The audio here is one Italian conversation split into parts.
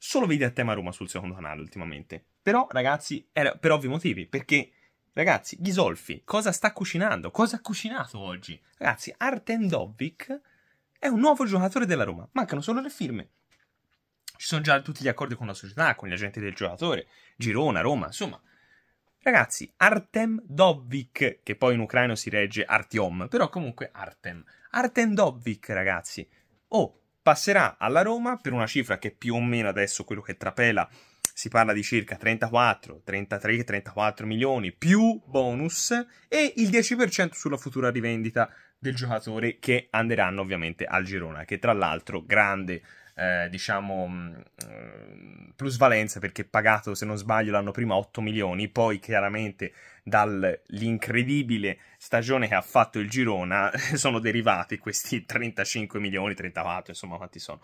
solo video a tema Roma sul secondo canale ultimamente. Però, ragazzi, era per ovvi motivi, perché ragazzi, Ghisolfi, cosa sta cucinando? Cosa ha cucinato oggi? Ragazzi, Arten Dovic è un nuovo giocatore della Roma. Mancano solo le firme. Ci sono già tutti gli accordi con la società, con gli agenti del giocatore, Girona, Roma, insomma. Ragazzi, Artem Dovvik, che poi in ucraino si regge Artyom, però comunque Artem. Artem Dovvik, ragazzi. Oh, passerà alla Roma per una cifra che più o meno adesso quello che trapela si parla di circa 34, 33, 34 milioni più bonus e il 10% sulla futura rivendita del giocatore che anderanno ovviamente al Girona, che tra l'altro grande eh, diciamo, mm, plusvalenza perché pagato, se non sbaglio, l'anno prima 8 milioni, poi chiaramente dall'incredibile stagione che ha fatto il Girona sono derivati questi 35 milioni, 34, insomma quanti sono.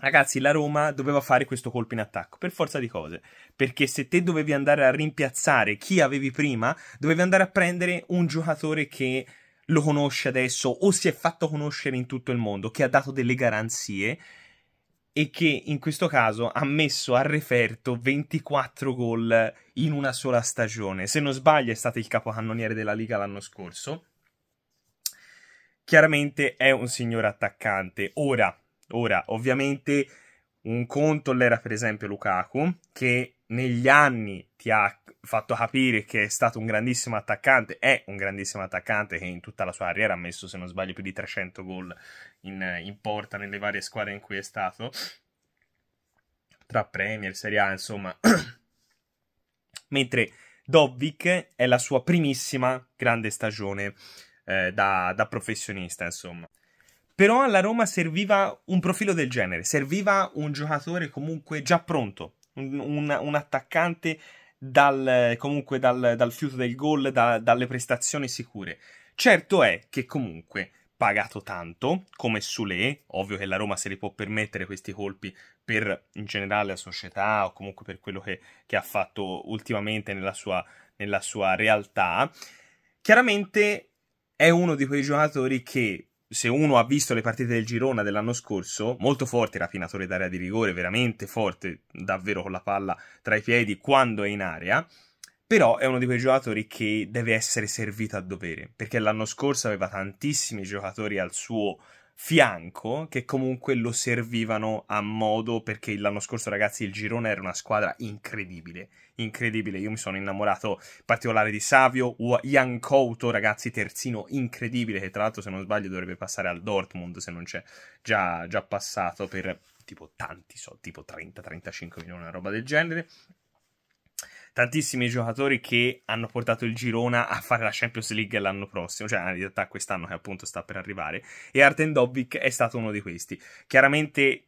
Ragazzi, la Roma doveva fare questo colpo in attacco, per forza di cose, perché se te dovevi andare a rimpiazzare chi avevi prima, dovevi andare a prendere un giocatore che lo conosce adesso o si è fatto conoscere in tutto il mondo, che ha dato delle garanzie e che in questo caso ha messo a referto 24 gol in una sola stagione. Se non sbaglio è stato il capocannoniere della Liga l'anno scorso. Chiaramente è un signor attaccante. Ora, ora ovviamente un conto l'era per esempio Lukaku, che negli anni ti ha fatto capire che è stato un grandissimo attaccante, è un grandissimo attaccante che in tutta la sua carriera ha messo, se non sbaglio, più di 300 gol in, in porta nelle varie squadre in cui è stato, tra Premier, Serie A, insomma. Mentre Dobbik è la sua primissima grande stagione eh, da, da professionista, insomma. Però alla Roma serviva un profilo del genere, serviva un giocatore comunque già pronto, un, un, un, attaccante dal, comunque dal, dal fiuto del gol, da, dalle prestazioni sicure. Certo è che comunque pagato tanto come Sule, ovvio che la Roma se li può permettere questi colpi per in generale la società o comunque per quello che, che ha fatto ultimamente nella sua, nella sua realtà, chiaramente è uno di quei giocatori che se uno ha visto le partite del Girona dell'anno scorso, molto forte rapinatore d'area di rigore, veramente forte, davvero con la palla tra i piedi quando è in area. Però è uno di quei giocatori che deve essere servito a dovere, perché l'anno scorso aveva tantissimi giocatori al suo fianco che comunque lo servivano a modo perché l'anno scorso ragazzi il Girone era una squadra incredibile incredibile io mi sono innamorato in particolare di Savio Ian Couto ragazzi terzino incredibile che tra l'altro se non sbaglio dovrebbe passare al Dortmund se non c'è già, già passato per tipo tanti so tipo 30-35 milioni una roba del genere tantissimi giocatori che hanno portato il Girona a fare la Champions League l'anno prossimo, cioè in realtà quest'anno che appunto sta per arrivare, e Arten Dobbik è stato uno di questi. Chiaramente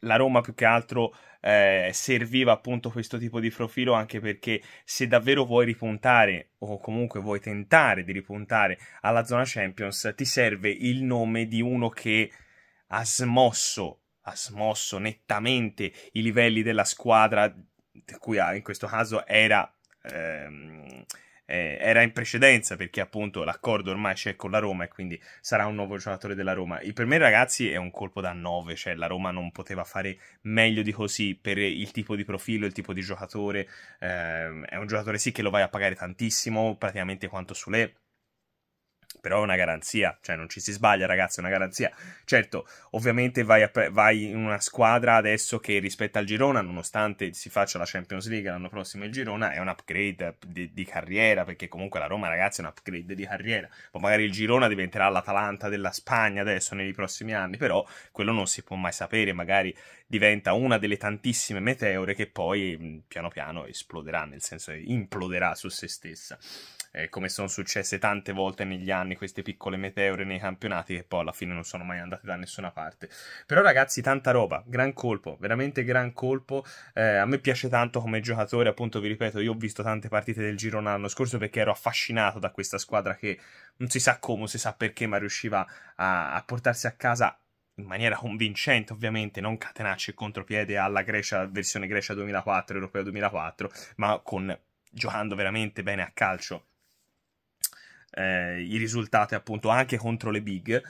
la Roma più che altro eh, serviva appunto questo tipo di profilo anche perché se davvero vuoi ripuntare o comunque vuoi tentare di ripuntare alla zona Champions ti serve il nome di uno che ha smosso, ha smosso nettamente i livelli della squadra cui ah, in questo caso era, ehm, eh, era in precedenza perché appunto l'accordo ormai c'è con la Roma e quindi sarà un nuovo giocatore della Roma. Il per me ragazzi è un colpo da 9, cioè la Roma non poteva fare meglio di così per il tipo di profilo, il tipo di giocatore. Eh, è un giocatore sì che lo vai a pagare tantissimo, praticamente quanto su Sule però è una garanzia, cioè non ci si sbaglia ragazzi, è una garanzia. Certo, ovviamente vai, a, vai, in una squadra adesso che rispetto al Girona, nonostante si faccia la Champions League l'anno prossimo il Girona, è un upgrade di, di carriera, perché comunque la Roma ragazzi è un upgrade di carriera. Poi magari il Girona diventerà l'Atalanta della Spagna adesso nei prossimi anni, però quello non si può mai sapere, magari diventa una delle tantissime meteore che poi piano piano esploderà, nel senso imploderà su se stessa, eh, come sono successe tante volte negli anni anni queste piccole meteore nei campionati che poi alla fine non sono mai andate da nessuna parte. Però ragazzi, tanta roba, gran colpo, veramente gran colpo. Eh, a me piace tanto come giocatore, appunto vi ripeto, io ho visto tante partite del girone l'anno scorso perché ero affascinato da questa squadra che non si sa come, si sa perché, ma riusciva a, a portarsi a casa in maniera convincente ovviamente, non catenacce e contropiede alla Grecia, versione Grecia 2004, Europeo 2004, ma con, giocando veramente bene a calcio eh, i risultati appunto anche contro le big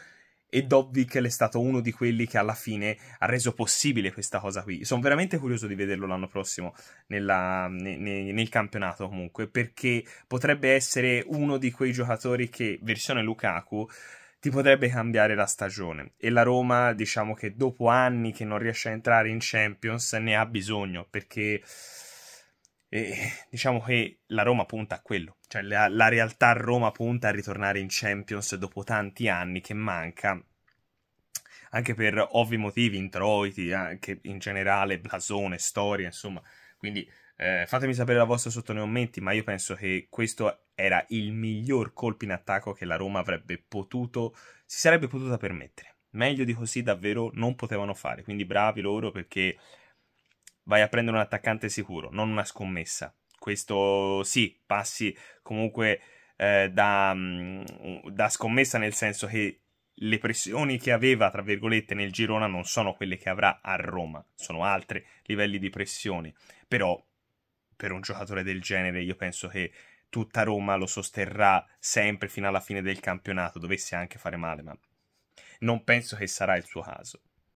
e Dobbik è stato uno di quelli che alla fine ha reso possibile questa cosa qui. Sono veramente curioso di vederlo l'anno prossimo nella, ne, ne, nel campionato comunque, perché potrebbe essere uno di quei giocatori che, versione Lukaku, ti potrebbe cambiare la stagione. E la Roma, diciamo che dopo anni che non riesce a entrare in Champions, ne ha bisogno, perché eh, diciamo che la Roma punta a quello, cioè la, la realtà Roma punta a ritornare in Champions dopo tanti anni che manca anche per ovvi motivi, introiti, anche in generale, blasone, storia, insomma. Quindi eh, fatemi sapere la vostra sotto nei commenti, ma io penso che questo era il miglior colpo in attacco che la Roma avrebbe potuto, si sarebbe potuta permettere. Meglio di così davvero non potevano fare, quindi bravi loro perché vai a prendere un attaccante sicuro, non una scommessa. Questo sì, passi comunque eh, da, mm, da scommessa nel senso che le pressioni che aveva, tra virgolette, nel Girona non sono quelle che avrà a Roma, sono altri livelli di pressioni. Però per un giocatore del genere io penso che tutta Roma lo sosterrà sempre fino alla fine del campionato, dovesse anche fare male, ma non penso che sarà il suo caso.